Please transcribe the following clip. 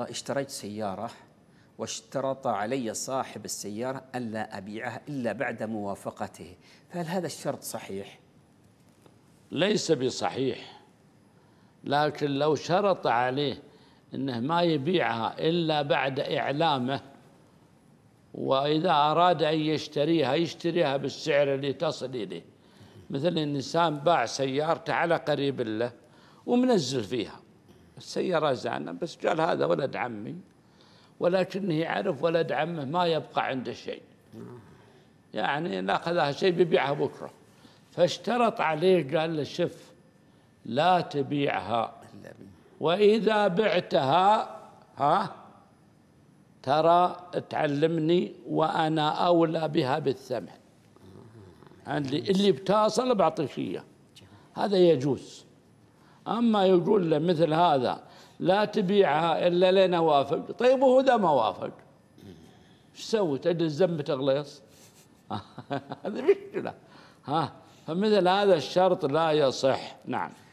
اشتريت سيارة واشترط علي صاحب السيارة ألا أبيعها إلا بعد موافقته فهل هذا الشرط صحيح؟ ليس بصحيح لكن لو شرط عليه أنه ما يبيعها إلا بعد إعلامه وإذا أراد أن يشتريها يشتريها بالسعر اللي تصل إليه مثل الإنسان باع سيارته على قريب له ومنزل فيها السيارة زعنا بس قال هذا ولد عمي ولكنه يعرف ولد عمه ما يبقى عنده شيء يعني لا أخذها شيء بيبيعها بكرة فاشترط عليه قال له شف لا تبيعها وإذا بعتها ها ترى تعلمني وأنا أولى بها بالثمن عندي اللي بتاصل بعطيك إياه هذا يجوز أما يقول له مثل هذا لا تبيعها إلا لنا وافق طيب وهو ذا ما وافق ايش سوي تدري الذنب تغليص هذه مشكلة ها فمثل هذا الشرط لا يصح نعم